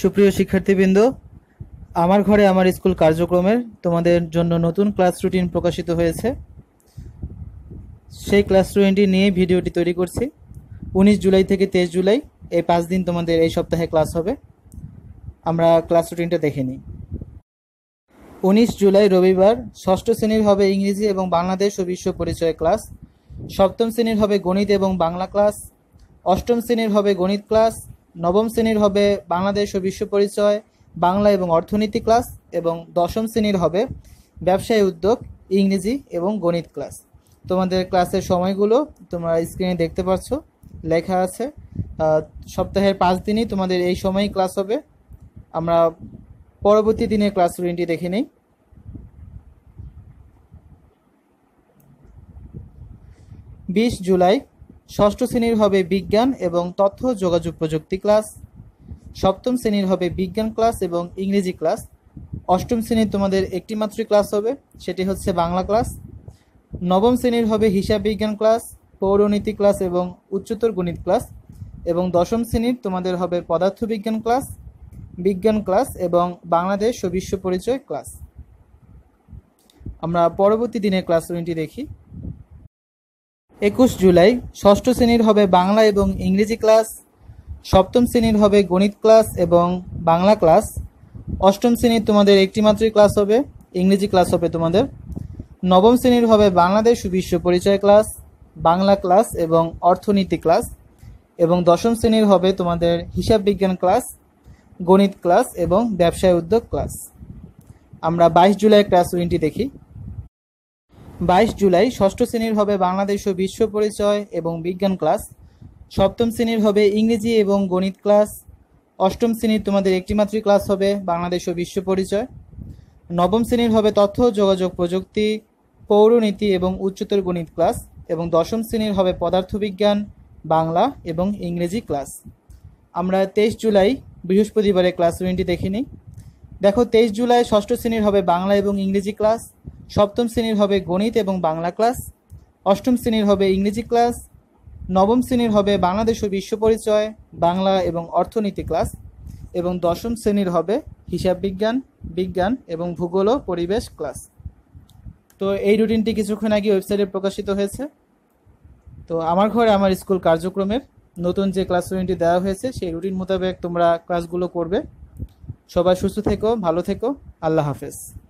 সুপ্রিয় শিক্ষার্থীবৃন্দ আমার ঘরে আমার স্কুল কার্যক্রমের তোমাদের জন্য নতুন ক্লাস রুটিন প্রকাশিত হয়েছে সেই ক্লাস রুটিনটি নিয়ে ভিডিওটি তৈরি করছি উনিশ জুলাই থেকে তেইশ জুলাই এই পাঁচ দিন তোমাদের এই সপ্তাহে ক্লাস হবে আমরা ক্লাস রুটিনটা দেখে নিই উনিশ জুলাই রবিবার ষষ্ঠ শ্রেণীর হবে ইংরেজি এবং বাংলাদেশ ও বিশ্ব পরিচয় ক্লাস সপ্তম শ্রেণীর হবে গণিত এবং বাংলা ক্লাস অষ্টম শ্রেণীর হবে গণিত ক্লাস নবম শ্রেণীর হবে বাংলাদেশ ও বিশ্ব পরিচয় বাংলা এবং অর্থনীতি ক্লাস এবং দশম শ্রেণীর হবে ব্যবসায়ী উদ্যোগ ইংরেজি এবং গণিত ক্লাস তোমাদের ক্লাসের সময়গুলো তোমরা স্ক্রিনে দেখতে পাচ্ছ লেখা আছে সপ্তাহের পাঁচ দিনই তোমাদের এই সময়ই ক্লাস হবে আমরা পরবর্তী দিনের ক্লাস রুটিনটি দেখে নিই বিশ জুলাই ষষ্ঠ শ্রেণীর হবে বিজ্ঞান এবং তথ্য যোগাযোগ প্রযুক্তি ক্লাস সপ্তম শ্রেণীর হবে বিজ্ঞান ক্লাস এবং ইংরেজি ক্লাস অষ্টম শ্রেণীর তোমাদের একটি মাত্র ক্লাস হবে সেটি হচ্ছে বাংলা ক্লাস নবম শ্রেণীর হবে হিসাব বিজ্ঞান ক্লাস পৌরনীতি ক্লাস এবং উচ্চতর গণিত ক্লাস এবং দশম শ্রেণীর তোমাদের হবে পদার্থবিজ্ঞান ক্লাস বিজ্ঞান ক্লাস এবং বাংলাদেশ ও বিশ্ব পরিচয় ক্লাস আমরা পরবর্তী দিনের ক্লাস রুমটি দেখি একুশ জুলাই ষষ্ঠ শ্রেণীর হবে বাংলা এবং ইংরেজি ক্লাস সপ্তম শ্রেণীর হবে গণিত ক্লাস এবং বাংলা ক্লাস অষ্টম শ্রেণীর তোমাদের একটি মাত্রই ক্লাস হবে ইংরেজি ক্লাস হবে তোমাদের নবম শ্রেণীর হবে বাংলাদেশ বিশ্ব পরিচয় ক্লাস বাংলা ক্লাস এবং অর্থনীতি ক্লাস এবং দশম শ্রেণীর হবে তোমাদের হিসাব বিজ্ঞান ক্লাস গণিত ক্লাস এবং ব্যবসায় উদ্যোগ ক্লাস আমরা বাইশ জুলাই ক্লাস উইনটি দেখি বাইশ জুলাই ষষ্ঠ শ্রেণীর হবে বাংলাদেশ ও বিশ্ব পরিচয় এবং বিজ্ঞান ক্লাস সপ্তম শ্রেণীর হবে ইংরেজি এবং গণিত ক্লাস অষ্টম শ্রেণীর তোমাদের মাত্র ক্লাস হবে বাংলাদেশ ও বিশ্ব পরিচয় নবম শ্রেণীর হবে তথ্য যোগাযোগ প্রযুক্তি পৌরনীতি এবং উচ্চতর গণিত ক্লাস এবং দশম শ্রেণীর হবে পদার্থবিজ্ঞান বাংলা এবং ইংরেজি ক্লাস আমরা তেইশ জুলাই বৃহস্পতিবারে ক্লাস টোয়েন্টি দেখিনি দেখো তেইশ জুলাই ষষ্ঠ শ্রেণীর হবে বাংলা এবং ইংরেজি ক্লাস সপ্তম শ্রেণীর হবে গণিত এবং বাংলা ক্লাস অষ্টম শ্রেণীর হবে ইংরেজি ক্লাস নবম শ্রেণীর হবে বাংলাদেশ ও বিশ্ব পরিচয় বাংলা এবং অর্থনীতি ক্লাস এবং দশম শ্রেণীর হবে হিসাব বিজ্ঞান বিজ্ঞান এবং ভূগোল ও পরিবেশ ক্লাস তো এই রুটিনটি কিছুক্ষণ আগে ওয়েবসাইটে প্রকাশিত হয়েছে তো আমার ঘরে আমার স্কুল কার্যক্রমের নতুন যে ক্লাস রুটিনটি দেওয়া হয়েছে সেই রুটিন মোতাবেক তোমরা ক্লাসগুলো করবে সবাই সুস্থ থেকো ভালো থেকো আল্লাহ হাফেজ